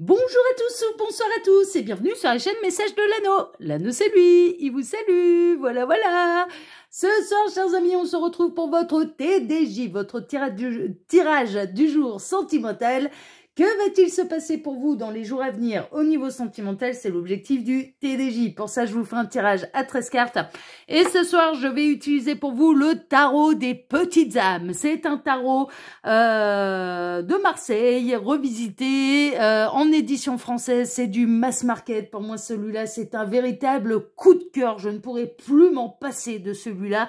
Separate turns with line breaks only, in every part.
Bonjour à tous ou bonsoir à tous et bienvenue sur la chaîne Message de l'anneau. L'anneau c'est lui, il vous salue, voilà voilà. Ce soir, chers amis, on se retrouve pour votre TDJ, votre tirage du, tirage du jour sentimental. Que va-t-il se passer pour vous dans les jours à venir au niveau sentimental C'est l'objectif du TDJ. Pour ça, je vous fais un tirage à 13 cartes. Et ce soir, je vais utiliser pour vous le tarot des petites âmes. C'est un tarot euh, de Marseille, revisité euh, en édition française. C'est du mass market. Pour moi, celui-là, c'est un véritable coup de cœur. Je ne pourrais plus m'en passer de celui-là.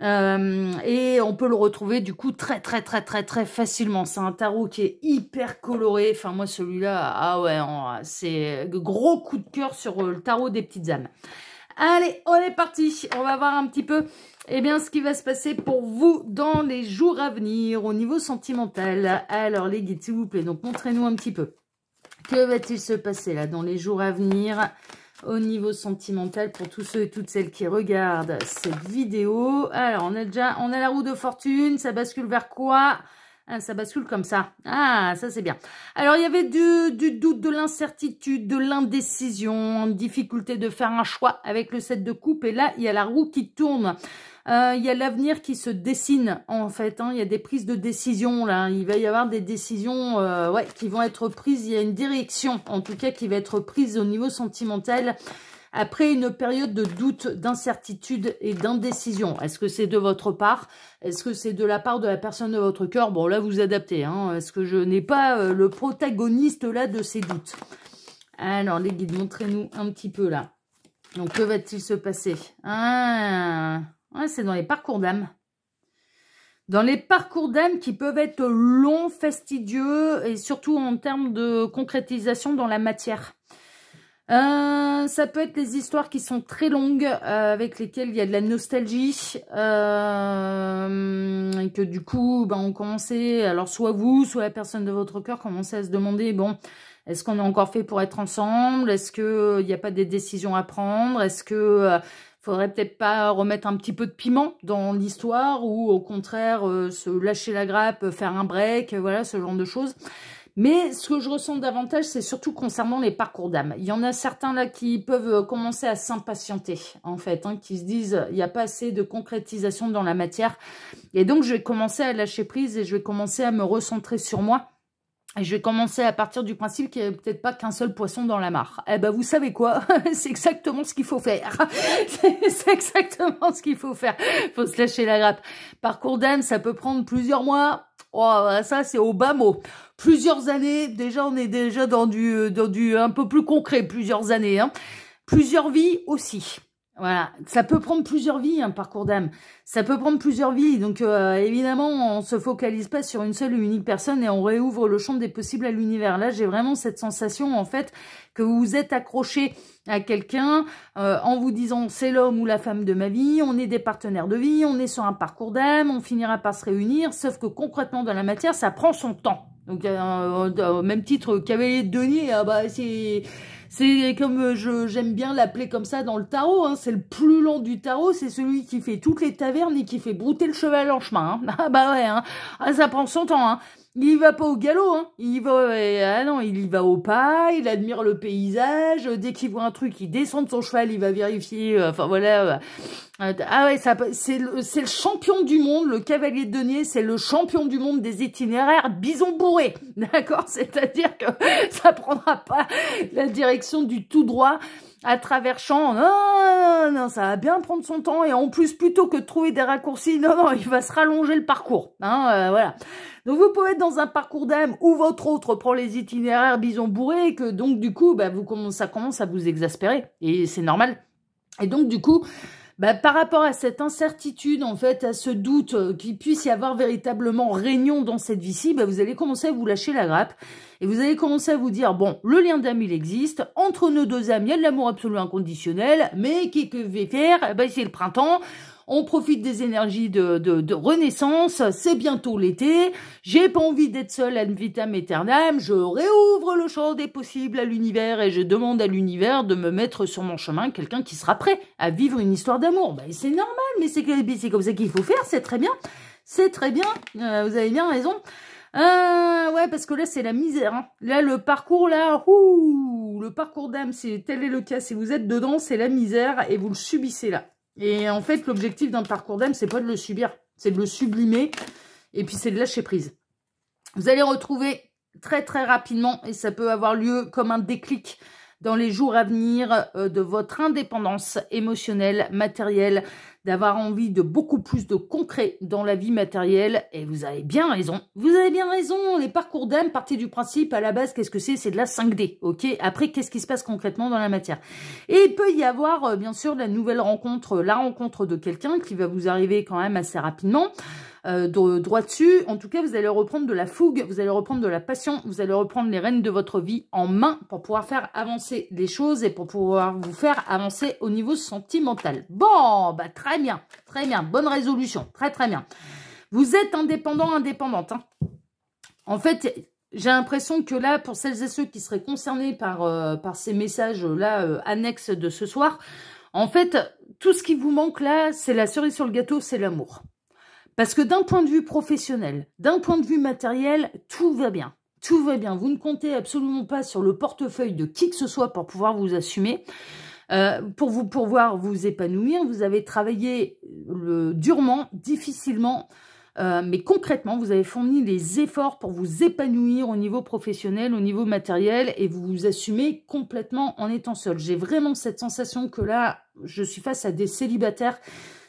Euh, et on peut le retrouver du coup très très très très très facilement. C'est un tarot qui est hyper coloré. Enfin moi celui-là, ah ouais, c'est gros coup de cœur sur euh, le tarot des petites âmes. Allez, on est parti. On va voir un petit peu eh bien, ce qui va se passer pour vous dans les jours à venir au niveau sentimental. Alors les guides, s'il vous plaît, donc montrez-nous un petit peu. Que va-t-il se passer là dans les jours à venir au niveau sentimental pour tous ceux et toutes celles qui regardent cette vidéo. Alors, on a déjà on a la roue de fortune, ça bascule vers quoi ah, ça bascule comme ça. Ah, ça c'est bien. Alors, il y avait du, du doute, de l'incertitude, de l'indécision, difficulté de faire un choix avec le set de coupe. Et là, il y a la roue qui tourne. Euh, il y a l'avenir qui se dessine, en fait. Hein. Il y a des prises de décision, là. Il va y avoir des décisions euh, qui vont être prises. Il y a une direction, en tout cas, qui va être prise au niveau sentimental après une période de doute, d'incertitude et d'indécision. Est-ce que c'est de votre part Est-ce que c'est de la part de la personne de votre cœur Bon, là, vous adaptez. Hein. Est-ce que je n'ai pas euh, le protagoniste, là, de ces doutes Alors, les guides, montrez-nous un petit peu, là. Donc, que va-t-il se passer Ah c'est dans les parcours d'âme. Dans les parcours d'âme qui peuvent être longs, fastidieux et surtout en termes de concrétisation dans la matière. Euh, ça peut être des histoires qui sont très longues, euh, avec lesquelles il y a de la nostalgie, euh, et que du coup, ben, on commençait, alors soit vous, soit la personne de votre cœur, commençait à se demander, bon, est-ce qu'on est encore fait pour être ensemble Est-ce qu'il n'y a pas des décisions à prendre Est-ce que faudrait peut-être pas remettre un petit peu de piment dans l'histoire ou au contraire euh, se lâcher la grappe, faire un break, voilà, ce genre de choses. Mais ce que je ressens davantage, c'est surtout concernant les parcours d'âme. Il y en a certains là qui peuvent euh, commencer à s'impatienter, en fait, hein, qui se disent il n'y a pas assez de concrétisation dans la matière. Et donc, je vais commencer à lâcher prise et je vais commencer à me recentrer sur moi et je vais commencer à partir du principe qu'il n'y avait peut-être pas qu'un seul poisson dans la mare. Eh ben, vous savez quoi C'est exactement ce qu'il faut faire. C'est exactement ce qu'il faut faire. Faut se lâcher la grappe. Parcours d'âme, ça peut prendre plusieurs mois. Oh, ça, c'est au bas mot. Plusieurs années. Déjà, on est déjà dans du, euh, dans du un peu plus concret. Plusieurs années. Hein. Plusieurs vies aussi. Voilà, ça peut prendre plusieurs vies, un parcours d'âme. Ça peut prendre plusieurs vies, donc euh, évidemment, on se focalise pas sur une seule ou unique personne et on réouvre le champ des possibles à l'univers. Là, j'ai vraiment cette sensation, en fait, que vous êtes accroché à quelqu'un euh, en vous disant c'est l'homme ou la femme de ma vie, on est des partenaires de vie, on est sur un parcours d'âme, on finira par se réunir, sauf que concrètement, dans la matière, ça prend son temps. Donc, euh, au même titre qu'avait Denis, ah bah, c'est c'est comme euh, je j'aime bien l'appeler comme ça dans le tarot, hein, c'est le plus long du tarot, c'est celui qui fait toutes les tavernes et qui fait brouter le cheval en chemin. Hein. Ah bah ouais, hein. Ah, ça prend son temps. Hein il y va pas au galop, hein. Il va, euh, ah non, il y va au pas, il admire le paysage. Euh, dès qu'il voit un truc, il descend de son cheval, il va vérifier. Euh, enfin voilà. ah ouais, c'est le, champion du monde, le cavalier de denier, c'est le champion du monde des itinéraires bison bourré. D'accord, c'est-à-dire que ça prendra pas la direction du tout droit à travers champs. Non, non, ça va bien prendre son temps et en plus plutôt que de trouver des raccourcis, non, non, il va se rallonger le parcours. Hein, voilà. Donc vous pouvez être dans un parcours d'âme où votre autre prend les itinéraires bison bourré et que donc du coup, bah, vous, ça commence à vous exaspérer. Et c'est normal. Et donc du coup, bah, par rapport à cette incertitude, en fait, à ce doute euh, qu'il puisse y avoir véritablement réunion dans cette vie-ci, bah, vous allez commencer à vous lâcher la grappe et vous allez commencer à vous dire, bon, le lien d'âme, il existe, entre nos deux âmes, il y a de l'amour absolu inconditionnel, mais qu'est-ce que je vais faire bah, C'est le printemps, on profite des énergies de, renaissance, c'est bientôt l'été, j'ai pas envie d'être seule à vitam Eternam. je réouvre le champ des possibles à l'univers et je demande à l'univers de me mettre sur mon chemin quelqu'un qui sera prêt à vivre une histoire d'amour. Ben, c'est normal, mais c'est comme ça qu'il faut faire, c'est très bien, c'est très bien, euh, vous avez bien raison. Euh, ouais, parce que là, c'est la misère. Hein. Là, le parcours, là, le parcours d'âme, tel est le cas. Si vous êtes dedans, c'est la misère et vous le subissez là. Et en fait, l'objectif d'un parcours d'âme, c'est pas de le subir, c'est de le sublimer, et puis c'est de lâcher prise. Vous allez retrouver très très rapidement, et ça peut avoir lieu comme un déclic dans les jours à venir euh, de votre indépendance émotionnelle, matérielle, d'avoir envie de beaucoup plus de concret dans la vie matérielle. Et vous avez bien raison. Vous avez bien raison. Les parcours d'âme, partie du principe, à la base, qu'est-ce que c'est C'est de la 5D, ok Après, qu'est-ce qui se passe concrètement dans la matière Et il peut y avoir, euh, bien sûr, la nouvelle rencontre, la rencontre de quelqu'un qui va vous arriver quand même assez rapidement. Euh, droit dessus. En tout cas, vous allez reprendre de la fougue, vous allez reprendre de la passion, vous allez reprendre les rênes de votre vie en main pour pouvoir faire avancer les choses et pour pouvoir vous faire avancer au niveau sentimental. Bon, bah très Très bien, très bien. Bonne résolution. Très, très bien. Vous êtes indépendant, indépendante. Hein. En fait, j'ai l'impression que là, pour celles et ceux qui seraient concernés par, euh, par ces messages-là euh, euh, annexes de ce soir, en fait, tout ce qui vous manque là, c'est la cerise sur le gâteau, c'est l'amour. Parce que d'un point de vue professionnel, d'un point de vue matériel, tout va bien. Tout va bien. Vous ne comptez absolument pas sur le portefeuille de qui que ce soit pour pouvoir vous assumer. Euh, pour vous pouvoir vous épanouir, vous avez travaillé euh, durement, difficilement, euh, mais concrètement, vous avez fourni les efforts pour vous épanouir au niveau professionnel, au niveau matériel, et vous vous assumez complètement en étant seul. J'ai vraiment cette sensation que là, je suis face à des célibataires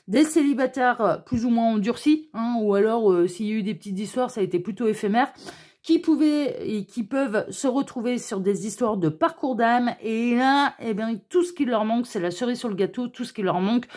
des célibataires plus ou moins endurcis, hein, ou alors s'il y a eu des petites histoires, ça a été plutôt éphémère, qui pouvaient et qui peuvent se retrouver sur des histoires de parcours d'âme. Et là, eh bien, tout ce qui leur manque, c'est la cerise sur le gâteau, tout ce qui leur manque,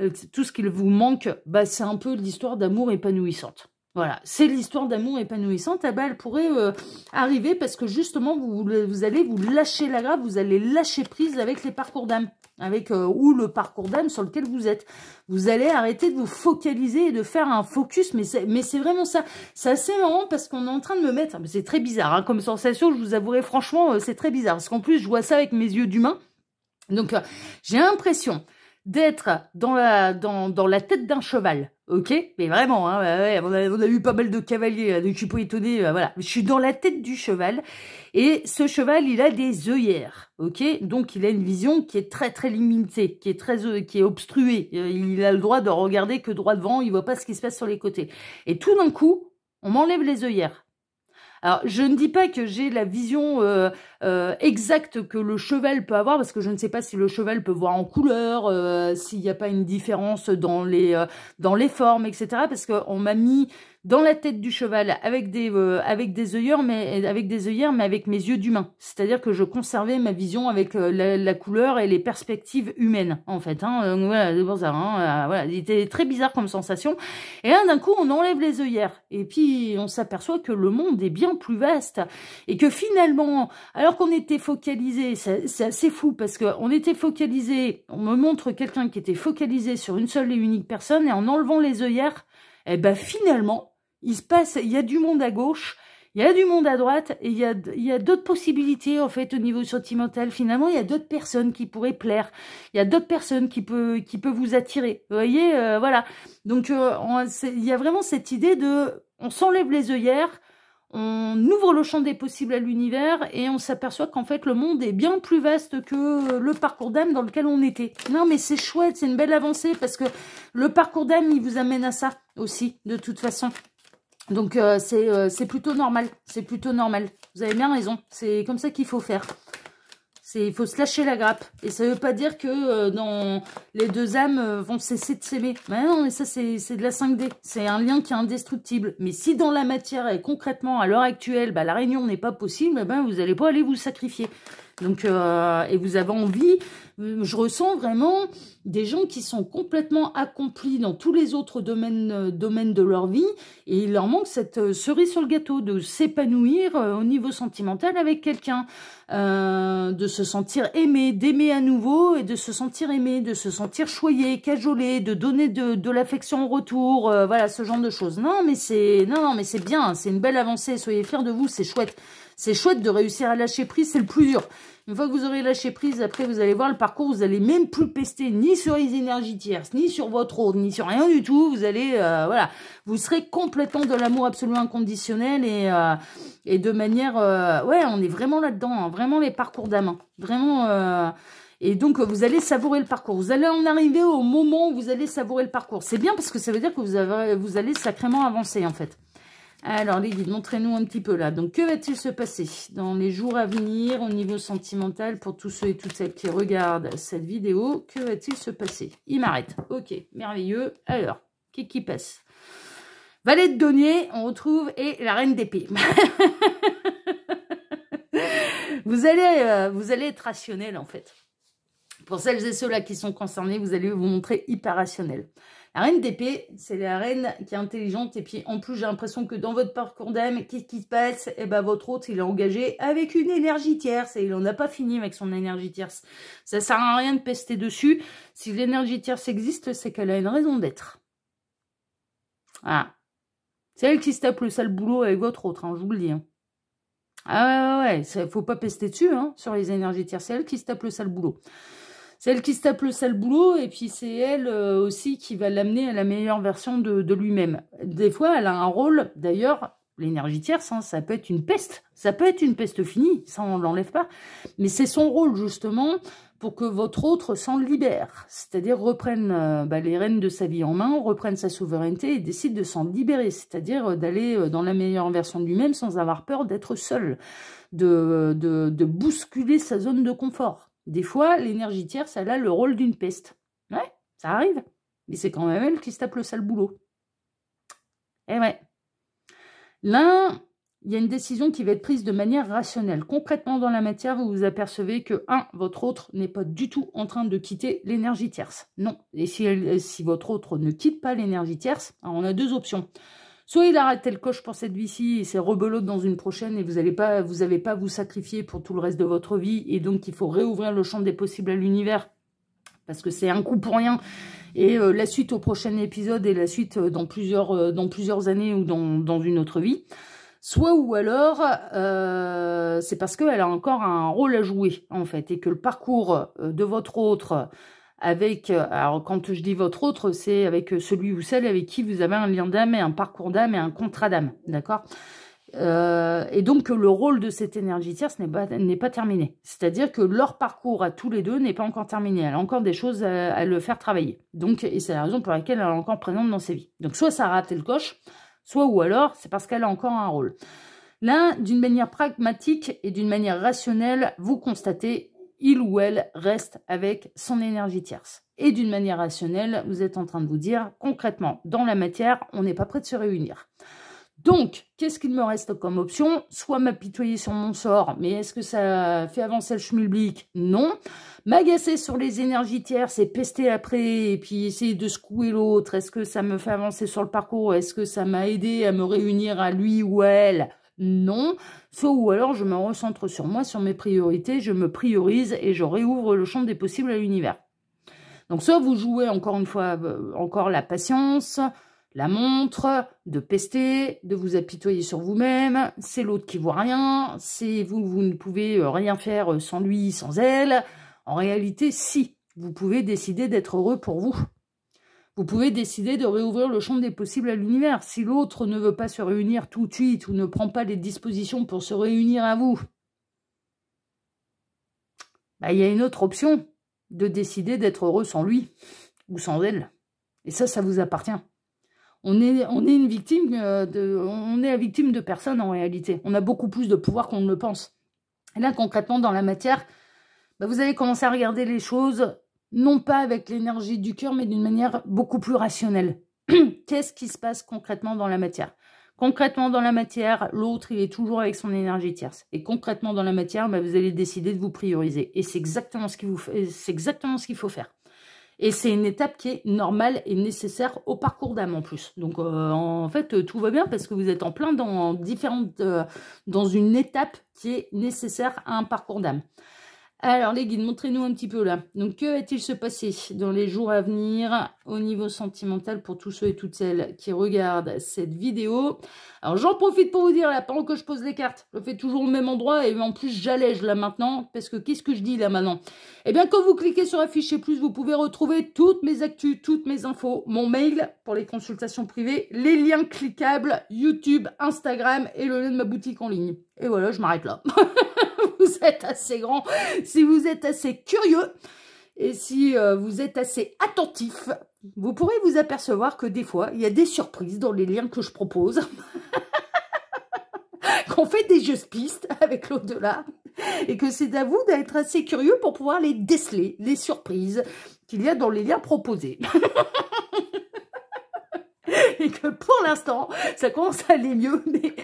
euh, tout ce qu'il vous manque, bah, c'est un peu l'histoire d'amour épanouissante. Voilà, c'est l'histoire d'amour épanouissante. Ah elle pourrait euh, arriver parce que justement, vous, allez vous lâcher la grappe, vous allez lâcher prise avec les parcours d'âme, avec euh, ou le parcours d'âme sur lequel vous êtes. Vous allez arrêter de vous focaliser et de faire un focus, mais c'est vraiment ça. C'est assez marrant parce qu'on est en train de me mettre, c'est très bizarre hein. comme sensation, je vous avouerai franchement, euh, c'est très bizarre. Parce qu'en plus, je vois ça avec mes yeux d'humain. Donc, j'ai l'impression d'être dans la, dans la tête d'un cheval Ok, mais vraiment, hein, on, a, on, eu pas mal de cavaliers, hein, de suis pas euh, voilà. Je suis dans la tête du cheval, et ce cheval, il a des œillères, ok Donc, il a une vision qui est très, très limitée, qui est très, euh, qui est obstruée. Euh, il a le droit de regarder que droit devant, il voit pas ce qui se passe sur les côtés. Et tout d'un coup, on m'enlève les œillères. Alors, je ne dis pas que j'ai la vision euh, euh, exacte que le cheval peut avoir, parce que je ne sais pas si le cheval peut voir en couleur, euh, s'il n'y a pas une différence dans les, dans les formes, etc. Parce qu'on m'a mis dans la tête du cheval avec des, euh, avec des œillères, mais avec des œillères, mais avec mes yeux d'humain. C'est-à-dire que je conservais ma vision avec euh, la, couleur et les perspectives humaines, en fait. Hein. voilà, c'est ça. Hein, euh, voilà. C'était très bizarre comme sensation. Et là, d'un coup, on enlève les œillères. Et puis, on s'aperçoit que le monde est bien plus vaste. Et que finalement, alors qu'on était focalisé, c'est assez fou parce que on était focalisé, on me montre quelqu'un qui était focalisé sur une seule et unique personne et en enlevant les œillères, eh ben finalement, il se passe, il y a du monde à gauche, il y a du monde à droite, et il y a, d'autres possibilités, en fait, au niveau sentimental. Finalement, il y a d'autres personnes qui pourraient plaire. Il y a d'autres personnes qui peuvent qui vous attirer. Vous voyez, euh, voilà. Donc, euh, il y a vraiment cette idée de... On s'enlève les œillères, on ouvre le champ des possibles à l'univers et on s'aperçoit qu'en fait le monde est bien plus vaste que le parcours d'âme dans lequel on était. Non mais c'est chouette, c'est une belle avancée parce que le parcours d'âme il vous amène à ça aussi de toute façon. Donc, euh, euh, c'est plutôt normal. C'est plutôt normal. Vous avez bien raison. C'est comme ça qu'il faut faire. Il faut se lâcher la grappe. Et ça ne veut pas dire que euh, dans les deux âmes vont cesser de s'aimer. Mais non, mais ça, c'est de la 5D. C'est un lien qui est indestructible. Mais si dans la matière, et concrètement, à l'heure actuelle, bah, la réunion n'est pas possible, eh ben, vous n'allez pas aller vous sacrifier. Donc, euh, et vous avez envie, euh, je ressens vraiment des gens qui sont complètement accomplis dans tous les autres domaines, euh, domaines de leur vie et il leur manque cette cerise sur le gâteau de s'épanouir au niveau sentimental avec quelqu'un, de se sentir aimé, d'aimer à nouveau et de se sentir aimé, de se sentir choyé, cajolé, de donner de, de l'affection en retour, voilà ce genre de choses. Non mais c'est non, non mais c'est bien, c'est une belle avancée, soyez fiers de vous, c'est chouette. C'est chouette de réussir à lâcher prise, c'est le plus dur. Une fois que vous aurez lâché prise, après vous allez voir le parcours, vous allez même plus pester ni sur les énergies tierces, ni sur votre ordre, ni sur rien du tout. Vous allez, euh, voilà, vous serez complètement de l'amour absolument inconditionnel et, euh, et de manière, euh, ouais, on est vraiment là-dedans, hein. vraiment les parcours d'âme, vraiment. et donc, vous allez savourer le parcours. Vous allez en arriver au moment où vous allez savourer le parcours. C'est bien parce que ça veut dire que vous, avez, vous allez sacrément avancer, en fait. Alors, les guides, montrez-nous un petit peu là. Donc, que va-t-il se passer dans les jours à venir au niveau sentimental pour tous ceux et toutes celles qui regardent cette vidéo Que va-t-il se passer Il m'arrête. Ok, merveilleux. Alors, qui qui passe Valet de Donnier on retrouve, et la reine d'épée. vous, allez, euh, vous allez être rationnel, en fait. Pour celles et ceux-là qui sont concernés, vous allez vous montrer hyper rationnel. La reine d'épée, c'est la reine qui est intelligente. Et puis, en plus, j'ai l'impression que dans votre parcours d'âme, qu'est-ce qui se passe Eh ben, votre autre il est engagé avec une énergie tierce. Et il n'en a pas fini avec son énergie tierce. Ça sert à rien de pester dessus. Si l'énergie tierce existe, c'est qu'elle a une raison d'être. Ah. C'est elle qui se tape le sale boulot avec votre autre, hein, je vous le dis. Hein. Ah ouais, ouais, ouais, faut pas pester dessus, hein, sur les énergies tierces. C'est elle qui se tape le sale boulot. C'est elle qui se tape le sale boulot et puis c'est elle euh, aussi qui va l'amener à la meilleure version de, lui-même. Des fois, elle a un rôle, d'ailleurs, l'énergie tierce, hein, ça peut être une peste, ça peut être une peste finie, ça on l'enlève pas, mais c'est son rôle justement pour que votre autre s'en libère, c'est-à-dire reprenne euh, bah, les rênes de sa vie en main, reprenne sa souveraineté et décide de s'en libérer, c'est-à-dire euh, d'aller dans la meilleure version de lui-même sans avoir peur d'être seul, de, de bousculer sa zone de confort. Des fois, l'énergie tierce, elle a le rôle d'une peste. Ouais, ça arrive. Mais c'est quand même elle qui se tape le sale boulot. Eh ouais. Là, il y a une décision qui va être prise de manière rationnelle. Concrètement, dans la matière, vous vous apercevez que, un, votre autre n'est pas du tout en train de quitter l'énergie tierce. Non. Et si, si votre autre ne quitte pas l'énergie tierce, on a deux options. Soit il arrête tel coche pour cette vie-ci et c'est rebelote dans une prochaine et vous n'allez pas, vous pas vous sacrifier pour tout le reste de votre vie et donc il faut réouvrir le champ des possibles à l'univers parce que c'est un coup pour rien. Et euh, la suite au prochain épisode et la suite euh, dans, plusieurs, euh, dans plusieurs années ou dans, dans une autre vie. Soit ou alors, c'est parce qu'elle a encore un rôle à jouer, en fait, et que le parcours de votre autre avec, euh, alors quand je dis votre autre, c'est avec euh, celui ou celle avec qui vous avez un lien d'âme et un parcours d'âme et un contrat d'âme, d'accord euh, et donc le rôle de cette énergie tierce n'est pas, pas, terminé. C'est-à-dire que leur parcours à tous les deux n'est pas encore terminé. Elle a encore des choses à, le faire travailler. Donc, et c'est la raison pour laquelle elle est encore présente dans ses vies. Donc soit ça a raté le coche, soit ou alors c'est parce qu'elle a encore un rôle. Là, d'une manière pragmatique et d'une manière rationnelle, vous constatez il ou elle reste avec son énergie tierce. Et d'une manière rationnelle, vous êtes en train de vous dire, concrètement, dans la matière, on n'est pas prêt de se réunir. Donc, qu'est-ce qu'il me reste comme option Soit m'apitoyer sur mon sort, mais est-ce que ça fait avancer le schmilblick Non. M'agacer sur les énergies tierces et pester après, et puis essayer de secouer l'autre. Est-ce que ça me fait avancer sur le parcours Est-ce que ça m'a aidé à me réunir à lui ou à elle non. Soit ou alors je me recentre sur moi, sur mes priorités, je me priorise et je réouvre le champ des possibles à l'univers. Donc soit vous jouez encore une fois, euh, encore la patience, la montre, de pester, de vous apitoyer sur vous-même, c'est l'autre qui voit rien, c'est vous, vous ne pouvez euh, rien faire euh, sans lui, sans elle. En réalité, si, vous pouvez décider d'être heureux pour vous. Vous pouvez décider de réouvrir le champ des possibles à l'univers. Si l'autre ne veut pas se réunir tout de suite ou ne prend pas les dispositions pour se réunir à vous, bah, il y a une autre option de décider d'être heureux sans lui ou sans elle. Et ça, ça vous appartient. On est, on est une victime euh, de, on est la victime de personne en réalité. On a beaucoup plus de pouvoir qu'on ne le pense. Et là, concrètement, dans la matière, bah, vous allez commencer à regarder les choses non pas avec l'énergie du cœur, mais d'une manière beaucoup plus rationnelle. Qu'est-ce qui se passe concrètement dans la matière Concrètement dans la matière, l'autre, il est toujours avec son énergie tierce. Et concrètement dans la matière, bah, vous allez décider de vous prioriser. Et c'est exactement ce qu'il faut faire. Et c'est une étape qui est normale et nécessaire au parcours d'âme en plus. Donc euh, en fait, euh, tout va bien parce que vous êtes en plein dans euh, une étape qui est nécessaire à un parcours d'âme. Alors les guides, montrez-nous un petit peu là. Donc que va-t-il se passer dans les jours à venir au niveau sentimental pour tous ceux et toutes celles qui regardent cette vidéo Alors j'en profite pour vous dire là, pendant que je pose les cartes, je fais toujours au même endroit et en plus j'allège là maintenant parce que qu'est-ce que je dis là maintenant Eh bien quand vous cliquez sur afficher plus, vous pouvez retrouver toutes mes actus, toutes mes infos, mon mail pour les consultations privées, les liens cliquables, YouTube, Instagram et le lien de ma boutique en ligne. Et voilà, je m'arrête là. vous êtes assez grand, si vous êtes assez curieux et si euh, vous êtes assez attentif, vous pourrez vous apercevoir que des fois, il y a des surprises dans les liens que je propose. qu'on fait des jeux pistes avec l'au-delà et que c'est à vous d'être assez curieux pour pouvoir les déceler, les surprises qu'il y a dans les liens proposés. que pour l'instant, ça commence à aller mieux. Mais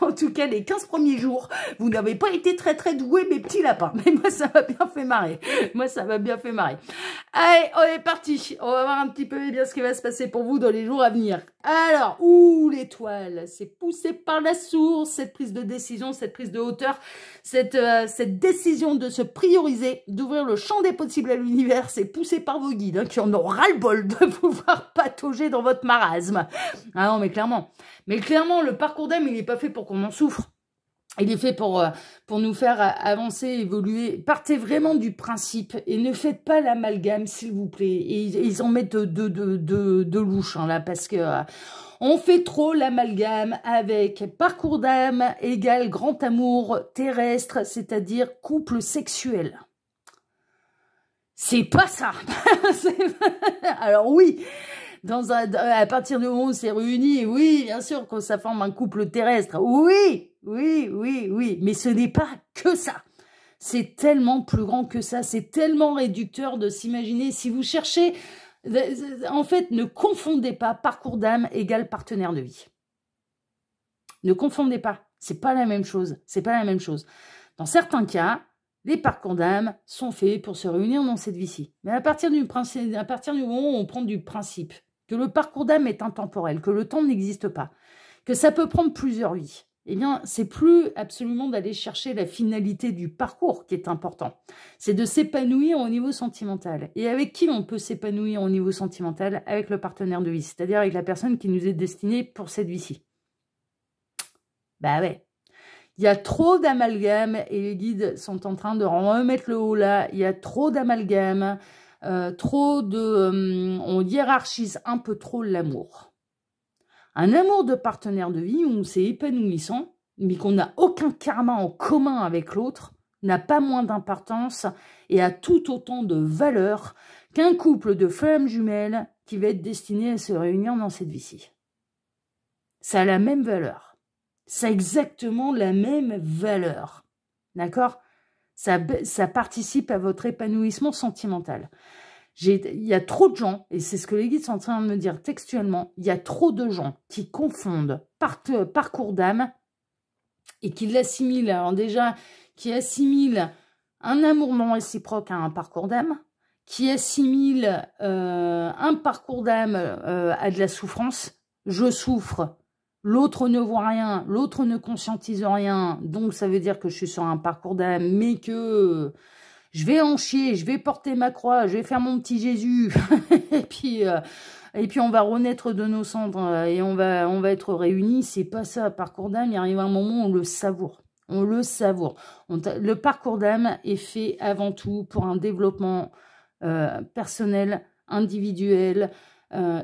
en tout cas, les 15 premiers jours, vous n'avez pas été très très doués, mes petits lapins. Mais moi, ça m'a bien fait marrer. Moi, ça m'a bien fait marrer. Allez, on est parti. On va voir un petit peu bien, ce qui va se passer pour vous dans les jours à venir. Alors, ouh, l'étoile, c'est poussé par la source, cette prise de décision, cette prise de hauteur, cette, euh, cette décision de se prioriser, d'ouvrir le champ des possibles à l'univers, c'est poussé par vos guides, hein, qui en ont ras-le-bol de pouvoir patauger dans votre marasme. Ah non, mais clairement, mais clairement, le parcours d'âme, il n'est pas fait pour qu'on en souffre. Il est fait pour, euh, pour nous faire euh, avancer, évoluer. Partez vraiment du principe et ne faites pas l'amalgame, s'il vous plaît. Et ils en mettent deux de, de, louches, hein, là, parce que euh, on fait trop l'amalgame avec parcours d'âme égale grand amour terrestre, c'est-à-dire couple sexuel. C'est pas ça. Alors oui, dans à partir du moment où c'est réuni, oui, bien sûr que ça forme un couple terrestre. Oui, oui, oui, oui. Mais ce n'est pas que ça. C'est tellement plus grand que ça. C'est tellement réducteur de s'imaginer. Si vous cherchez, en fait, ne confondez pas parcours d'âme égale partenaire de vie. Ne confondez pas. C'est pas la même chose. C'est pas la même chose. Dans certains cas, les parcours d'âme sont faits pour se réunir dans cette vie-ci. Mais à partir, à partir du moment où on prend du principe que le parcours d'âme est intemporel, que le temps n'existe pas, que ça peut prendre plusieurs vies, eh bien, c'est plus absolument d'aller chercher la finalité du parcours qui est important. C'est de s'épanouir au niveau sentimental. Et avec qui on peut s'épanouir au niveau sentimental Avec le partenaire de vie, c'est-à-dire avec la personne qui nous est destinée pour cette vie-ci. Bah ouais. Il y a trop d'amalgames et les guides sont en train de remettre le haut là. Il y a trop d'amalgames, euh, trop de... Hum, on hiérarchise un peu trop l'amour. Un amour de partenaire de vie où c'est épanouissant, mais qu'on n'a aucun karma en commun avec l'autre, n'a pas moins d'importance et a tout autant de valeur qu'un couple de femmes jumelles qui va être destiné à se réunir dans cette vie-ci. Ça a la même valeur. Ça a exactement la même valeur. D'accord ça, ça participe à votre épanouissement sentimental il y a trop de gens, et c'est ce que les guides sont en train de me dire textuellement, il y a trop de gens qui confondent parcours d'âme et qui l'assimilent. Alors déjà, qui assimilent un amour non réciproque à un parcours d'âme, qui assimile euh, un parcours d'âme euh, à de la souffrance. Je souffre, l'autre ne voit rien, l'autre ne conscientise rien, donc ça veut dire que je suis sur un parcours d'âme, mais que je vais en chier, je vais porter ma croix, je vais faire mon petit Jésus, et puis euh, et puis on va renaître de nos cendres euh, et on va on va être réunis. C'est pas ça. Parcours d'âme, il arrive un moment où on le savoure. On le savoure. le parcours d'âme est fait avant tout pour un développement euh, personnel, individuel,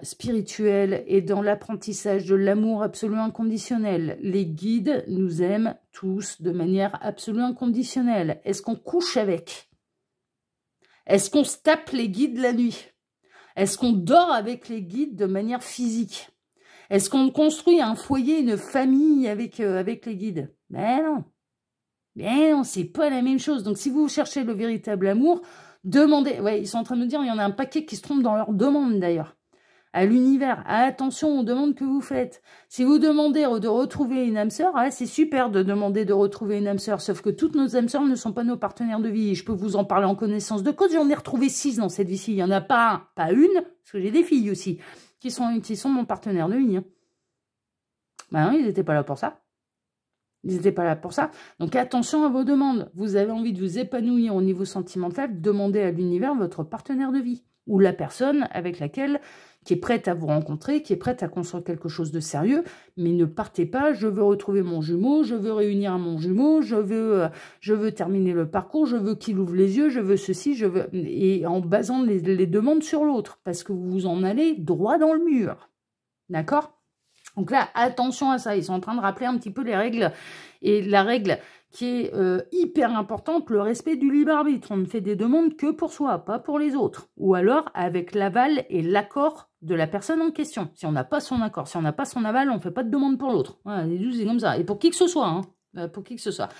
spirituel et dans l'apprentissage de l'amour absolument inconditionnel. Les guides nous aiment tous de manière absolument inconditionnelle. Est-ce qu'on couche avec est-ce qu'on se tape les guides la nuit Est-ce qu'on dort avec les guides de manière physique Est-ce qu'on construit un foyer, une famille avec, euh, avec les guides Mais ben non. Ben non, c'est pas la même chose. Donc si vous cherchez le véritable amour, demandez... Ouais, ils sont en train de nous dire, il y en a un paquet qui se trompent dans leur demande d'ailleurs à l'univers. Ah, attention aux demandes que vous faites. Si vous demandez de retrouver une âme sœur, ah, c'est super de demander de retrouver une âme sœur, sauf que toutes nos âmes sœurs ne sont pas nos partenaires de vie. Je peux vous en parler en connaissance de cause. J'en ai retrouvé six dans cette vie-ci. Il n'y en a pas pas une, parce que j'ai des filles aussi, qui sont, qui sont mon partenaire de vie. Hein. Ben non, ils n'étaient pas là pour ça. Ils n'étaient pas là pour ça. Donc attention à vos demandes. Vous avez envie de vous épanouir au niveau sentimental, demandez à l'univers votre partenaire de vie ou la personne avec laquelle qui est prête à vous rencontrer, qui est prête à construire quelque chose de sérieux, mais ne partez pas, je veux retrouver mon jumeau, je veux réunir mon jumeau, je veux, euh, je veux terminer le parcours, je veux qu'il ouvre les yeux, je veux ceci, je veux... Et en basant les, les demandes sur l'autre, parce que vous en allez droit dans le mur. D'accord donc là, attention à ça. Ils sont en train de rappeler un petit peu les règles. Et la règle qui est euh, hyper importante, le respect du libre arbitre. On ne fait des demandes que pour soi, pas pour les autres. Ou alors avec l'aval et l'accord de la personne en question. Si on n'a pas son accord, si on n'a pas son aval, on ne fait pas de demande pour l'autre. c'est comme ça. Et pour qui que ce soit. Hein. Euh, pour qui que ce soit.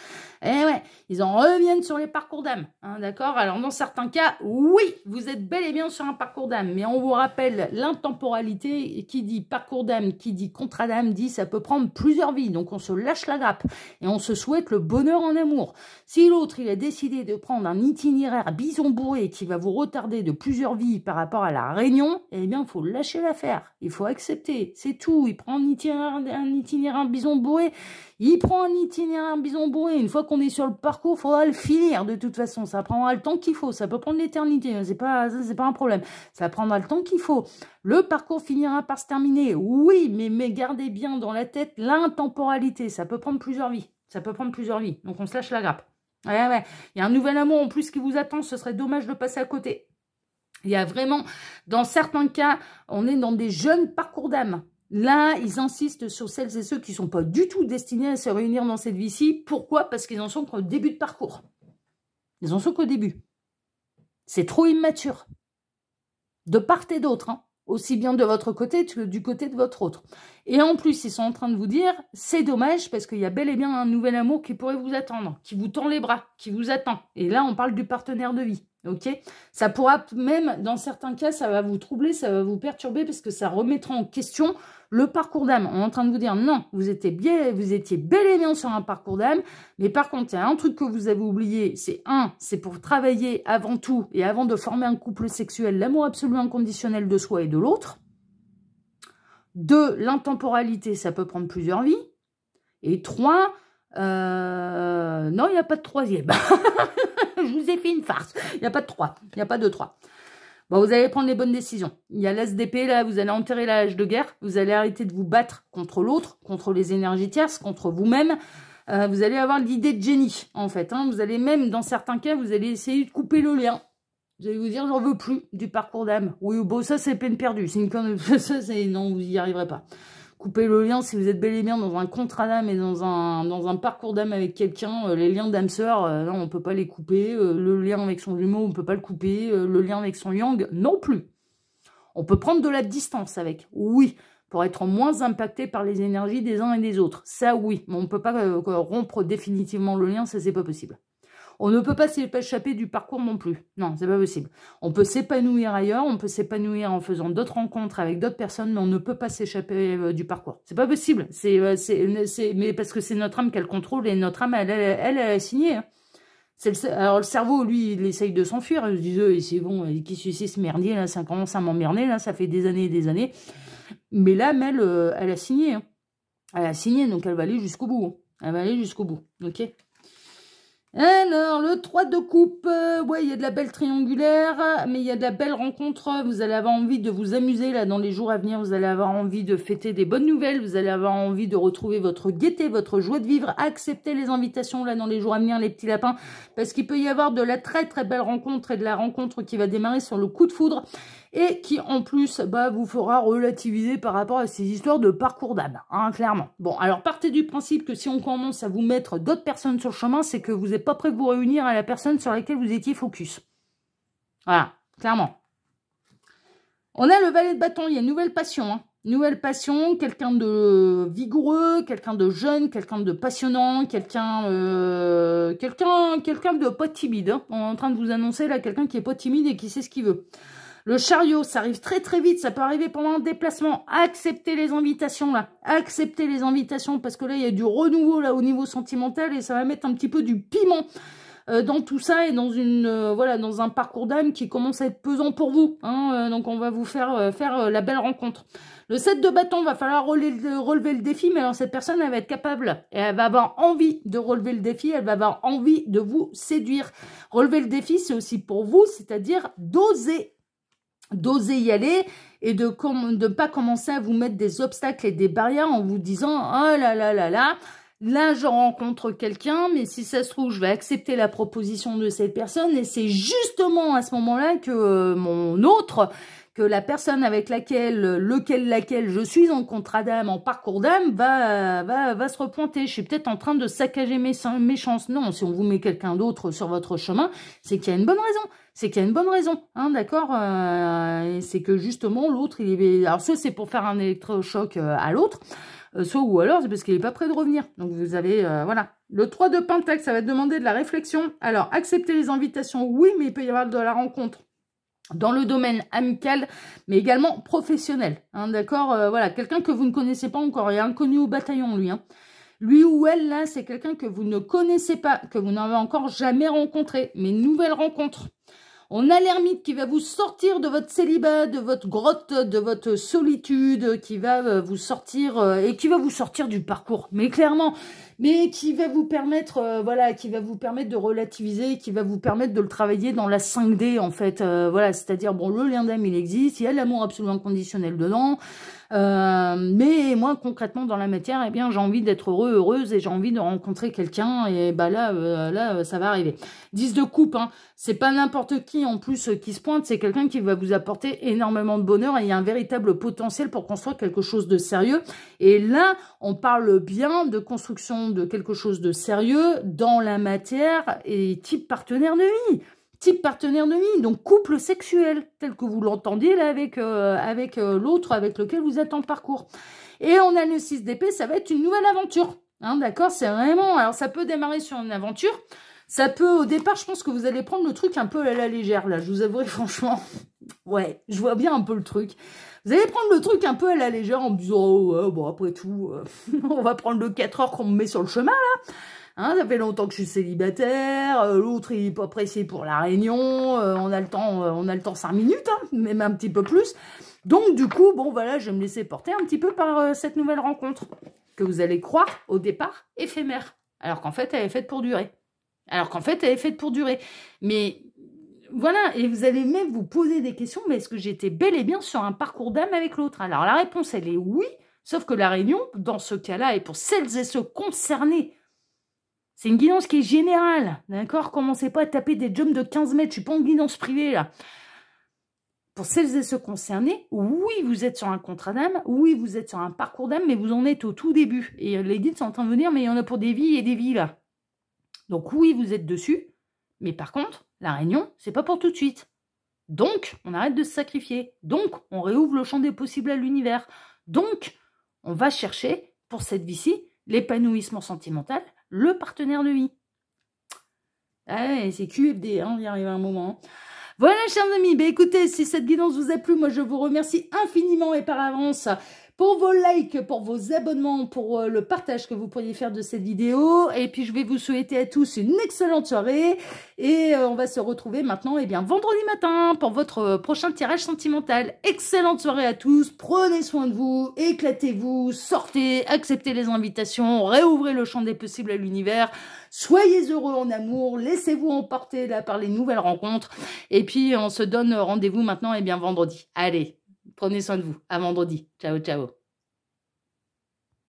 Eh ouais, ils en reviennent sur les parcours d'âme, hein, d'accord Alors, dans certains cas, oui, vous êtes bel et bien sur un parcours d'âme, mais on vous rappelle l'intemporalité qui dit parcours d'âme, qui dit contrat d'âme, dit ça peut prendre plusieurs vies, donc on se lâche la grappe et on se souhaite le bonheur en amour. Si l'autre, il a décidé de prendre un itinéraire bison bourré qui va vous retarder de plusieurs vies par rapport à la réunion, eh bien, il faut lâcher l'affaire, il faut accepter, c'est tout, il prend un itinéraire, un itinéraire bison bourré, il prend un itinéraire bison bourré. Une fois qu'on est sur le parcours, il faudra le finir hein, de toute façon. Ça prendra le temps qu'il faut. Ça peut prendre l'éternité. C'est pas, pas un problème. Ça prendra le temps qu'il faut. Le parcours finira par se terminer. Oui, mais, mais gardez bien dans la tête l'intemporalité. Ça peut prendre plusieurs vies. Ça peut prendre plusieurs vies. Donc on se lâche la grappe. Ouais, ouais. Il y a un nouvel amour en plus qui vous attend. Ce serait dommage de passer à côté. Il y a vraiment, dans certains cas, on est dans des jeunes parcours d'âme. Là, ils insistent sur celles et ceux qui ne sont pas du tout destinés à se réunir dans cette vie-ci. Pourquoi Parce qu'ils en sont qu'au début de parcours. Ils en sont qu'au début. C'est trop immature. De part et d'autre, hein. aussi bien de votre côté que du côté de votre autre. Et en plus, ils sont en train de vous dire, c'est dommage parce qu'il y a bel et bien un nouvel amour qui pourrait vous attendre, qui vous tend les bras, qui vous attend. Et là, on parle du partenaire de vie. Ok Ça pourra même, dans certains cas, ça va vous troubler, ça va vous perturber parce que ça remettra en question le parcours d'âme, on est en train de vous dire non, vous étiez, bien, vous étiez bel et bien sur un parcours d'âme, mais par contre, il y a un truc que vous avez oublié, c'est un, c'est pour travailler avant tout et avant de former un couple sexuel, l'amour absolument inconditionnel de soi et de l'autre. Deux, l'intemporalité, ça peut prendre plusieurs vies. Et trois, euh, non, il n'y a pas de troisième. Je vous ai fait une farce. Il n'y a pas de trois. Il n'y a pas de trois. Bah, vous allez prendre les bonnes décisions. Il y a l'ASDP là, vous allez enterrer la hache de guerre. Vous allez arrêter de vous battre contre l'autre, contre les énergies tierces, contre vous-même. Euh, vous allez avoir l'idée de génie, en fait. Hein. Vous allez même, dans certains cas, vous allez essayer de couper le lien. Vous allez vous dire, j'en veux plus du parcours d'âme. Oui, bon, ça, c'est peine perdue. C'est une Ça, c'est... Non, vous n'y arriverez pas. Couper le lien si vous êtes bel et bien dans un contrat d'âme et dans un, dans un parcours d'âme avec quelqu'un. Euh, les liens d'âme-sœur, euh, on ne peut pas les couper. Euh, le lien avec son jumeau, on ne peut pas le couper. le lien avec son yang, non plus. On peut prendre de la distance avec, oui, pour être moins impacté par les énergies des uns et des autres. Ça, oui, mais on ne peut pas rompre définitivement le lien, ça, c'est pas possible. On ne peut pas s'échapper du parcours non plus. Non, c'est pas possible. On peut s'épanouir ailleurs, on peut s'épanouir en faisant d'autres rencontres avec d'autres personnes, mais on ne peut pas s'échapper euh, du parcours. C'est pas possible. Euh, euh, c'est, mais parce que c'est notre âme qu'elle contrôle et notre âme, elle, elle, a signé. Hein. alors le cerveau, lui, il essaye de s'enfuir. Il se dit, c'est bon, qui suit ce merdier, là, ça commence à m'emmerder, là, ça fait des années et des années. Mais l'âme, elle, elle a signé. Hein. Elle a signé, donc elle va aller jusqu'au bout. Hein. Elle va aller jusqu'au bout, ok alors, le 3 de coupe, euh, ouais, il y a de la belle triangulaire, mais il y a de la belle rencontre. Vous allez avoir envie de vous amuser, là, dans les jours à venir. Vous allez avoir envie de fêter des bonnes nouvelles. Vous allez avoir envie de retrouver votre gaieté, votre joie de vivre. Acceptez les invitations, là, dans les jours à venir, les petits lapins, parce qu'il peut y avoir de la très, très belle rencontre et de la rencontre qui va démarrer sur le coup de foudre et qui en plus bah, vous fera relativiser par rapport à ces histoires de parcours d'âme, hein, clairement. Bon, alors partez du principe que si on commence à vous mettre d'autres personnes sur le chemin, c'est que vous n'êtes pas prêt de vous réunir à la personne sur laquelle vous étiez focus. Voilà, clairement. On a le valet de bâton, il y a une nouvelle passion. Hein. Nouvelle passion, quelqu'un de vigoureux, quelqu'un de jeune, quelqu'un de passionnant, quelqu'un euh, quelqu'un quelqu'un de pas timide. Hein. On est en train de vous annoncer là quelqu'un qui est pas timide et qui sait ce qu'il veut. Le chariot, ça arrive très très vite, ça peut arriver pendant un déplacement. Acceptez les invitations là, acceptez les invitations parce que là il y a du renouveau là au niveau sentimental et ça va mettre un petit peu du piment euh, dans tout ça et dans une euh, voilà dans un parcours d'âme qui commence à être pesant pour vous. Hein, euh, donc on va vous faire faire la belle rencontre. Le set de bâton, va falloir relever, relever le défi, mais alors cette personne, elle va être capable. Et elle va avoir envie de relever le défi, elle va avoir envie de vous séduire. Relever le défi, c'est aussi pour vous, c'est-à-dire d'oser d'oser y aller et de ne pas commencer à vous mettre des obstacles et des barrières en vous disant « Oh là là là là, là je rencontre quelqu'un, mais si ça se trouve, je vais accepter la proposition de cette personne et c'est justement à ce moment-là que euh, mon autre que la personne avec laquelle, lequel, laquelle je suis en contrat d'âme, en parcours d'âme, va, va, va se repointer. Je suis peut-être en train de saccager mes, mes chances. Non, si on vous met quelqu'un d'autre sur votre chemin, c'est qu'il y a une bonne raison c'est qu'il y a une bonne raison, hein, d'accord euh, C'est que justement, l'autre, il est... Alors, soit c'est pour faire un électrochoc euh, à l'autre, euh, soit ou alors c'est parce qu'il n'est pas prêt de revenir. Donc, vous avez, euh, voilà. Le 3 de Pentax, ça va demander de la réflexion. Alors, accepter les invitations, oui, mais il peut y avoir de la rencontre dans le domaine amical, mais également professionnel. Hein, d'accord euh, Voilà, quelqu'un que vous ne connaissez pas encore, il est inconnu au bataillon, lui. Hein. Lui ou elle, là, c'est quelqu'un que vous ne connaissez pas, que vous n'avez encore jamais rencontré, mais nouvelle rencontre. On a l'ermite qui va vous sortir de votre célibat, de votre grotte, de votre solitude, qui va euh, vous sortir euh, et qui va vous sortir du parcours. Mais clairement, mais qui va vous permettre, euh, voilà, qui va vous permettre de relativiser, qui va vous permettre de le travailler dans la 5D, en fait. Euh, voilà, c'est-à-dire, bon, le lien d'âme, il existe, il y a l'amour absolument conditionnel dedans, euh, mais moi, concrètement, dans la matière, et eh bien, j'ai envie d'être heureux, heureuse, et j'ai envie de rencontrer quelqu'un, et bah là, là, ça va arriver. 10 de coupe, hein, c'est pas n'importe qui, en plus, qui se pointe, c'est quelqu'un qui va vous apporter énormément de bonheur, et il y a un véritable potentiel pour construire quelque chose de sérieux, et là, on parle bien de construction de quelque chose de sérieux dans la matière et type partenaire de vie. Type partenaire de vie, donc couple sexuel, tel que vous l'entendiez là avec, euh, avec euh, l'autre avec lequel vous êtes en parcours. Et on a le 6 d'épée, ça va être une nouvelle aventure. Hein, D'accord C'est vraiment... Alors, ça peut démarrer sur une aventure. Ça peut, au départ, je pense que vous allez prendre le truc un peu à la légère, là. Je vous avouerai, franchement. Ouais, je vois bien un peu le truc. Vous allez prendre le truc un peu à la légère en me disant, oh, oh, oh bon, après tout, euh, on va prendre le 4 heures qu'on me met sur le chemin, là. Hein, ça fait longtemps que je suis célibataire, euh, l'autre il est pas pressé pour la réunion, euh, on a le temps, on a le temps 5 minutes, hein, même un petit peu plus. Donc du coup, bon voilà, je vais me laisser porter un petit peu par cette nouvelle rencontre, que vous allez croire au départ éphémère, alors qu'en fait elle est faite pour durer. Alors qu'en fait elle est faite pour durer. Mais voilà, et vous allez même vous poser des questions, mais est-ce que j'étais bel et bien sur un parcours d'âme avec l'autre Alors la réponse, elle est oui, sauf que la réunion, dans ce cas-là, est pour celles et ceux concernés. C'est une guidance qui est générale, d'accord Commencez pas à taper des jumps de 15 mètres, je suis pas en guidance privée, là. Pour celles et ceux concernés, oui, vous êtes sur un contrat d'âme, oui, vous êtes sur un parcours d'âme, mais vous en êtes au tout début. Et euh, les guides sont en train de venir, mais il y en a pour des vies et des vies, là. Donc oui, vous êtes dessus, mais par contre, la réunion, c'est pas pour tout de suite. Donc, on arrête de se sacrifier. Donc, on réouvre le champ des possibles à l'univers. Donc, on va chercher, pour cette vie-ci, l'épanouissement sentimental, le partenaire de vie. Eh, c'est QFD, hein, on y arrive à un moment. Hein. Voilà, chers amis, ben, écoutez, si cette guidance vous a plu, moi je vous remercie infiniment et par avance pour vos likes, pour vos abonnements, pour euh, le partage que vous pourriez faire de cette vidéo. Et puis, je vais vous souhaiter à tous une excellente soirée. Et euh, on va se retrouver maintenant, et eh bien, vendredi matin pour votre euh, prochain tirage sentimental. Excellente soirée à tous. Prenez soin de vous, éclatez-vous, sortez, acceptez les invitations, réouvrez le champ des possibles à l'univers. Soyez heureux en amour, laissez-vous emporter là par les nouvelles rencontres. Et puis, on se donne rendez-vous maintenant, et eh bien, vendredi. Allez, Prenez soin de vous. À vendredi. Ciao, ciao.